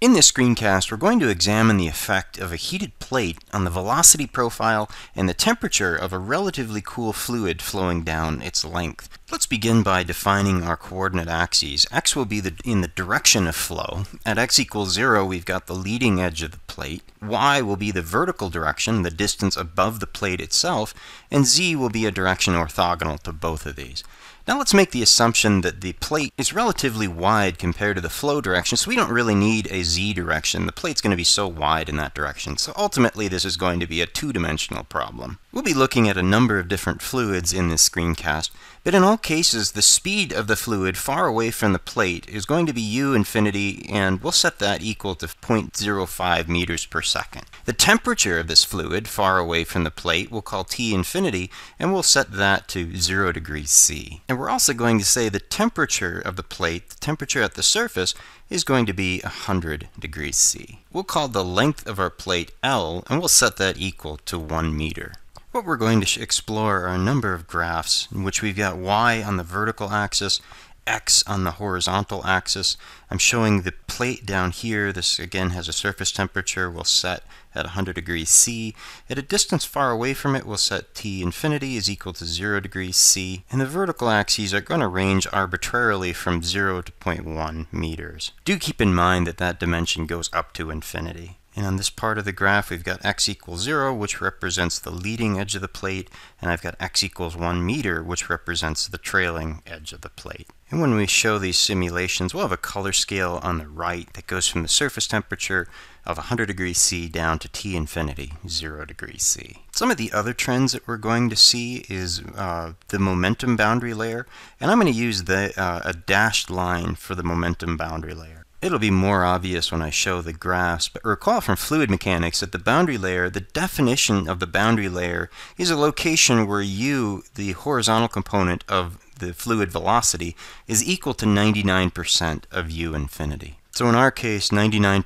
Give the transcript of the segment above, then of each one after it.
In this screencast, we're going to examine the effect of a heated plate on the velocity profile and the temperature of a relatively cool fluid flowing down its length. Let's begin by defining our coordinate axes. x will be the, in the direction of flow. At x equals 0, we've got the leading edge of the plate, y will be the vertical direction, the distance above the plate itself, and z will be a direction orthogonal to both of these. Now let's make the assumption that the plate is relatively wide compared to the flow direction, so we don't really need a z direction. The plate's going to be so wide in that direction, so ultimately this is going to be a two-dimensional problem. We'll be looking at a number of different fluids in this screencast, but in all cases the speed of the fluid far away from the plate is going to be u infinity and we'll set that equal to 0.05 meters per second. The temperature of this fluid far away from the plate we'll call T infinity and we'll set that to 0 degrees C. And we're also going to say the temperature of the plate, the temperature at the surface, is going to be 100 degrees C. We'll call the length of our plate L and we'll set that equal to 1 meter. What we're going to explore are a number of graphs in which we've got y on the vertical axis, x on the horizontal axis. I'm showing the plate down here. This again has a surface temperature. We'll set at 100 degrees C. At a distance far away from it, we'll set T infinity is equal to 0 degrees C. And the vertical axes are going to range arbitrarily from 0 to 0.1 meters. Do keep in mind that that dimension goes up to infinity. And on this part of the graph, we've got x equals 0, which represents the leading edge of the plate, and I've got x equals 1 meter, which represents the trailing edge of the plate. And when we show these simulations, we'll have a color scale on the right that goes from the surface temperature of 100 degrees C down to T infinity, 0 degrees C. Some of the other trends that we're going to see is uh, the momentum boundary layer, and I'm going to use the, uh, a dashed line for the momentum boundary layer. It'll be more obvious when I show the graphs, but recall from fluid mechanics that the boundary layer, the definition of the boundary layer, is a location where u, the horizontal component of the fluid velocity, is equal to 99% of u infinity. So in our case, 99%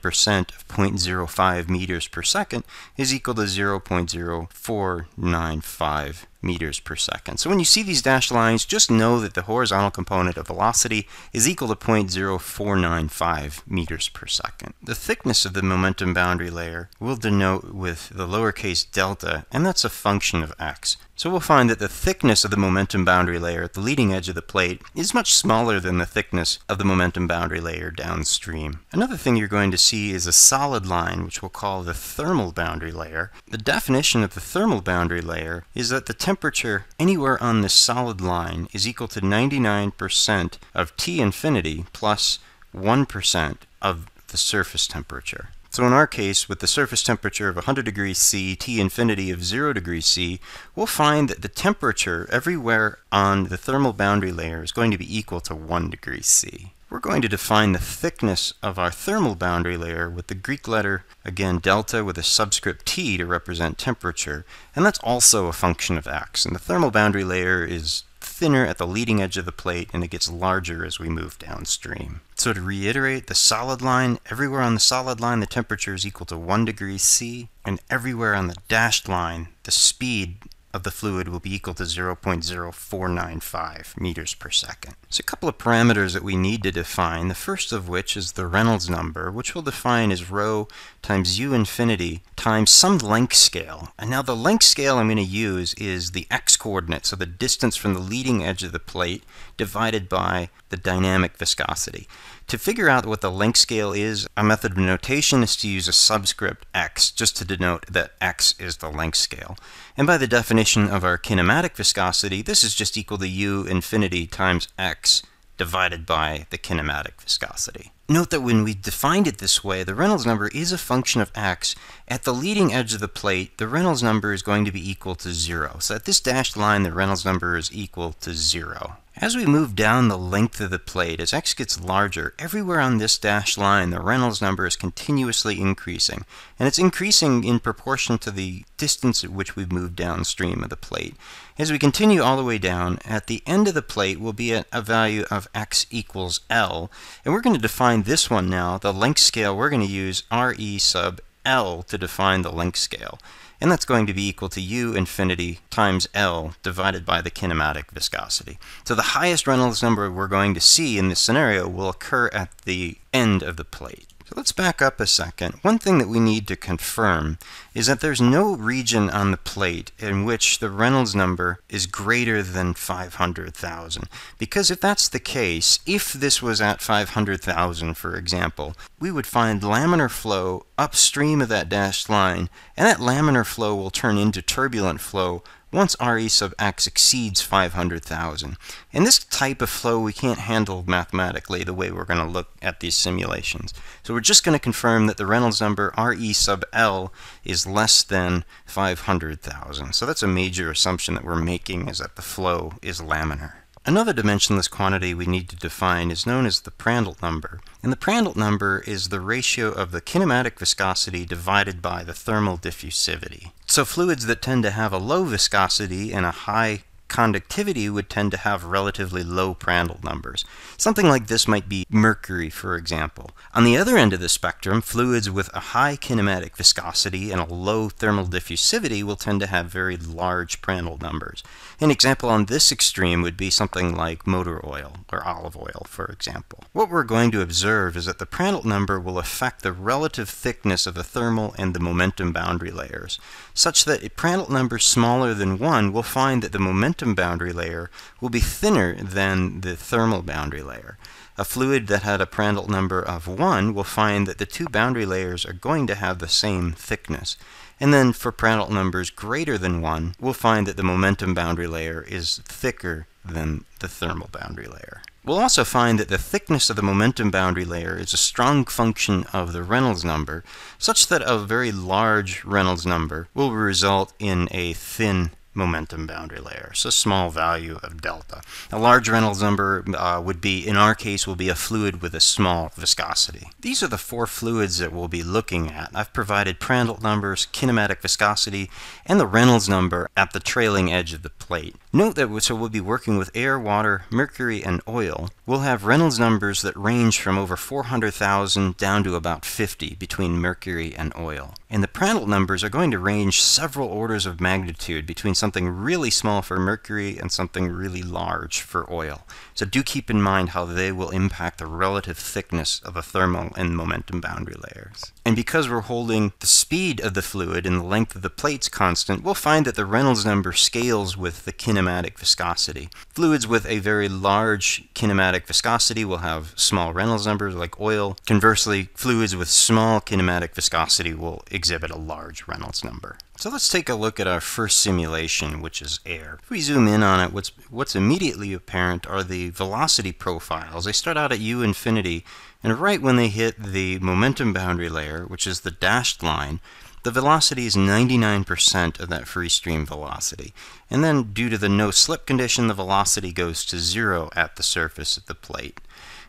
of 0.05 meters per second is equal to 0.0495 meters per second. So when you see these dashed lines, just know that the horizontal component of velocity is equal to 0.0495 meters per second. The thickness of the momentum boundary layer we'll denote with the lowercase delta, and that's a function of x. So we'll find that the thickness of the momentum boundary layer at the leading edge of the plate is much smaller than the thickness of the momentum boundary layer downstream. Another thing you're going to see is a solid line, which we'll call the thermal boundary layer. The definition of the thermal boundary layer is that the temperature anywhere on this solid line is equal to 99% of T infinity plus 1% of the surface temperature. So in our case, with the surface temperature of 100 degrees C, T infinity of 0 degrees C, we'll find that the temperature everywhere on the thermal boundary layer is going to be equal to 1 degree C. We're going to define the thickness of our thermal boundary layer with the Greek letter, again, delta with a subscript T to represent temperature, and that's also a function of x. And the thermal boundary layer is thinner at the leading edge of the plate and it gets larger as we move downstream. So to reiterate, the solid line, everywhere on the solid line the temperature is equal to 1 degree C, and everywhere on the dashed line the speed of the fluid will be equal to 0.0495 meters per second. So a couple of parameters that we need to define, the first of which is the Reynolds number, which we'll define as rho times u infinity times some length scale. And now the length scale I'm going to use is the x-coordinate, so the distance from the leading edge of the plate divided by the dynamic viscosity. To figure out what the length scale is, a method of notation is to use a subscript x, just to denote that x is the length scale. And by the definition definition of our kinematic viscosity, this is just equal to u infinity times x divided by the kinematic viscosity. Note that when we defined it this way, the Reynolds number is a function of x. At the leading edge of the plate, the Reynolds number is going to be equal to 0. So at this dashed line, the Reynolds number is equal to 0. As we move down the length of the plate, as x gets larger, everywhere on this dashed line the Reynolds number is continuously increasing. And it's increasing in proportion to the distance at which we've moved downstream of the plate. As we continue all the way down, at the end of the plate will be a value of x equals L. And we're going to define this one now, the length scale, we're going to use RE sub L to define the length scale and that's going to be equal to u infinity times L divided by the kinematic viscosity. So the highest Reynolds number we're going to see in this scenario will occur at the end of the plate let's back up a second. One thing that we need to confirm is that there's no region on the plate in which the Reynolds number is greater than 500,000. Because if that's the case, if this was at 500,000, for example, we would find laminar flow upstream of that dashed line, and that laminar flow will turn into turbulent flow once RE sub x exceeds 500,000. And this type of flow we can't handle mathematically the way we're going to look at these simulations. So we're just going to confirm that the Reynolds number RE sub L is less than 500,000. So that's a major assumption that we're making is that the flow is laminar. Another dimensionless quantity we need to define is known as the Prandtl number, and the Prandtl number is the ratio of the kinematic viscosity divided by the thermal diffusivity. So fluids that tend to have a low viscosity and a high conductivity would tend to have relatively low Prandtl numbers. Something like this might be mercury, for example. On the other end of the spectrum, fluids with a high kinematic viscosity and a low thermal diffusivity will tend to have very large Prandtl numbers. An example on this extreme would be something like motor oil or olive oil, for example. What we're going to observe is that the Prandtl number will affect the relative thickness of the thermal and the momentum boundary layers, such that a Prandtl number smaller than 1 will find that the momentum quantum boundary layer will be thinner than the thermal boundary layer. A fluid that had a Prandtl number of 1 will find that the two boundary layers are going to have the same thickness. And then for Prandtl numbers greater than 1, we'll find that the momentum boundary layer is thicker than the thermal boundary layer. We'll also find that the thickness of the momentum boundary layer is a strong function of the Reynolds number, such that a very large Reynolds number will result in a thin momentum boundary layer. So small value of delta. A large Reynolds number uh, would be, in our case, will be a fluid with a small viscosity. These are the four fluids that we'll be looking at. I've provided Prandtl numbers, kinematic viscosity, and the Reynolds number at the trailing edge of the plate. Note that so we'll be working with air, water, mercury, and oil. We'll have Reynolds numbers that range from over 400,000 down to about 50 between mercury and oil. And the Prandtl numbers are going to range several orders of magnitude between something really small for mercury and something really large for oil. So do keep in mind how they will impact the relative thickness of a thermal and momentum boundary layers. And because we're holding the speed of the fluid and the length of the plates constant, we'll find that the Reynolds number scales with the kinematic viscosity. Fluids with a very large kinematic viscosity will have small Reynolds numbers like oil. Conversely, fluids with small kinematic viscosity will exhibit a large Reynolds number. So let's take a look at our first simulation, which is air. If we zoom in on it, what's, what's immediately apparent are the velocity profiles. They start out at u infinity, and right when they hit the momentum boundary layer, which is the dashed line, the velocity is 99% of that free stream velocity. And then due to the no slip condition, the velocity goes to zero at the surface of the plate.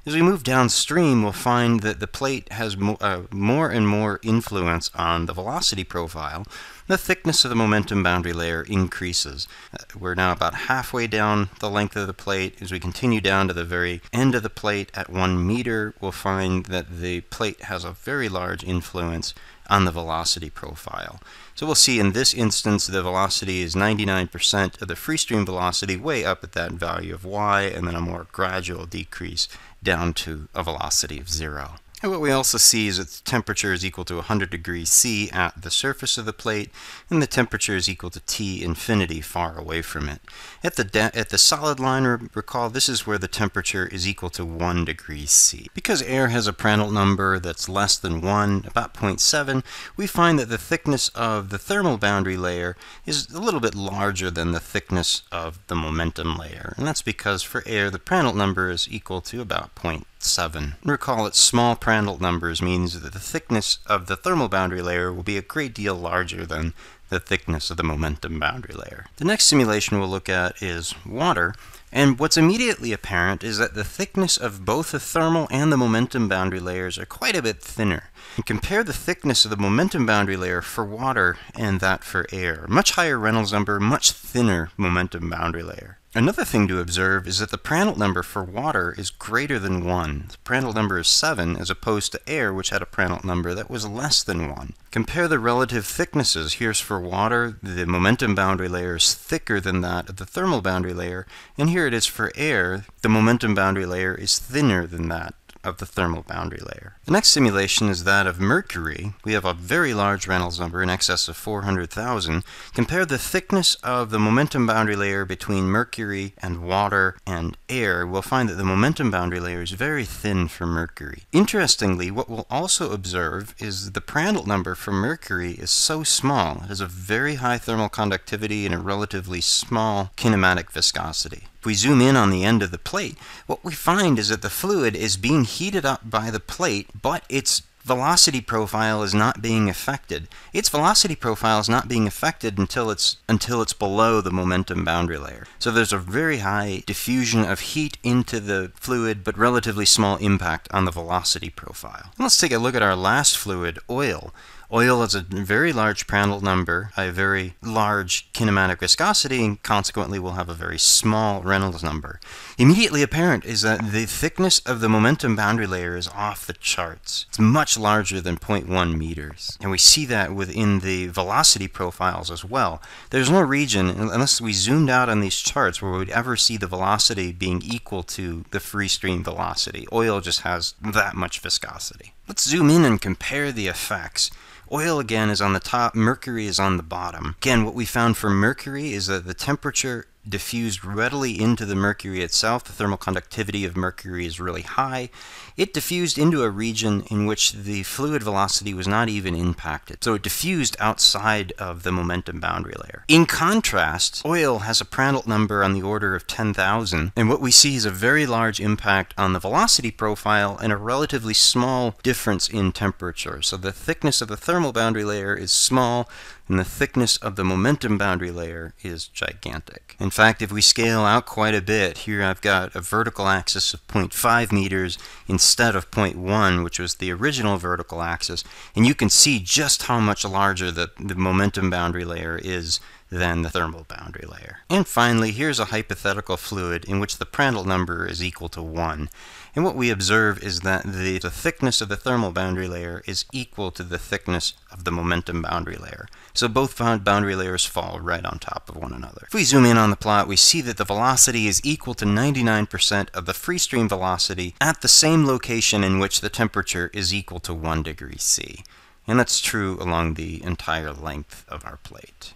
As we move downstream, we'll find that the plate has mo uh, more and more influence on the velocity profile. The thickness of the momentum boundary layer increases. Uh, we're now about halfway down the length of the plate. As we continue down to the very end of the plate at one meter, we'll find that the plate has a very large influence on the velocity profile. So we'll see in this instance the velocity is 99% of the free stream velocity way up at that value of y and then a more gradual decrease down to a velocity of zero. And what we also see is that the temperature is equal to 100 degrees C at the surface of the plate, and the temperature is equal to T infinity far away from it. At the, at the solid line, recall, this is where the temperature is equal to 1 degree C. Because air has a Prandtl number that's less than 1, about 0.7, we find that the thickness of the thermal boundary layer is a little bit larger than the thickness of the momentum layer. And that's because for air, the Prandtl number is equal to about 0.8. 7. Recall that small Prandtl numbers means that the thickness of the thermal boundary layer will be a great deal larger than the thickness of the momentum boundary layer. The next simulation we'll look at is water, and what's immediately apparent is that the thickness of both the thermal and the momentum boundary layers are quite a bit thinner. And compare the thickness of the momentum boundary layer for water and that for air. Much higher Reynolds number, much thinner momentum boundary layer. Another thing to observe is that the Prandtl number for water is greater than 1. The Prandtl number is 7 as opposed to air which had a Prandtl number that was less than 1. Compare the relative thicknesses. Here's for water, the momentum boundary layer is thicker than that of the thermal boundary layer, and here it is for air, the momentum boundary layer is thinner than that of the thermal boundary layer. The next simulation is that of Mercury. We have a very large Reynolds number in excess of 400,000. Compare the thickness of the momentum boundary layer between Mercury and water and air. We'll find that the momentum boundary layer is very thin for Mercury. Interestingly, what we'll also observe is the Prandtl number for Mercury is so small. It has a very high thermal conductivity and a relatively small kinematic viscosity. If we zoom in on the end of the plate, what we find is that the fluid is being heated up by the plate, but its velocity profile is not being affected. Its velocity profile is not being affected until it's until it's below the momentum boundary layer. So there's a very high diffusion of heat into the fluid but relatively small impact on the velocity profile. And let's take a look at our last fluid, oil. Oil has a very large Prandtl number, a very large kinematic viscosity, and consequently will have a very small Reynolds number. Immediately apparent is that the thickness of the momentum boundary layer is off the charts. It's much larger than 0.1 meters. And we see that within the velocity profiles as well. There's no region, unless we zoomed out on these charts, where we would ever see the velocity being equal to the free stream velocity. Oil just has that much viscosity. Let's zoom in and compare the effects. Oil again is on the top, mercury is on the bottom. Again, what we found for mercury is that the temperature diffused readily into the mercury itself. The thermal conductivity of mercury is really high. It diffused into a region in which the fluid velocity was not even impacted. So it diffused outside of the momentum boundary layer. In contrast, oil has a Prandtl number on the order of 10,000, and what we see is a very large impact on the velocity profile and a relatively small difference in temperature. So the thickness of the thermal normal boundary layer is small, and the thickness of the momentum boundary layer is gigantic. In fact, if we scale out quite a bit, here I've got a vertical axis of 0.5 meters instead of 0.1, which was the original vertical axis, and you can see just how much larger the, the momentum boundary layer is than the thermal boundary layer. And finally, here's a hypothetical fluid in which the Prandtl number is equal to 1. And what we observe is that the, the thickness of the thermal boundary layer is equal to the thickness of the momentum boundary layer. So both boundary layers fall right on top of one another. If we zoom in on the plot, we see that the velocity is equal to 99% of the free stream velocity at the same location in which the temperature is equal to 1 degree C. And that's true along the entire length of our plate.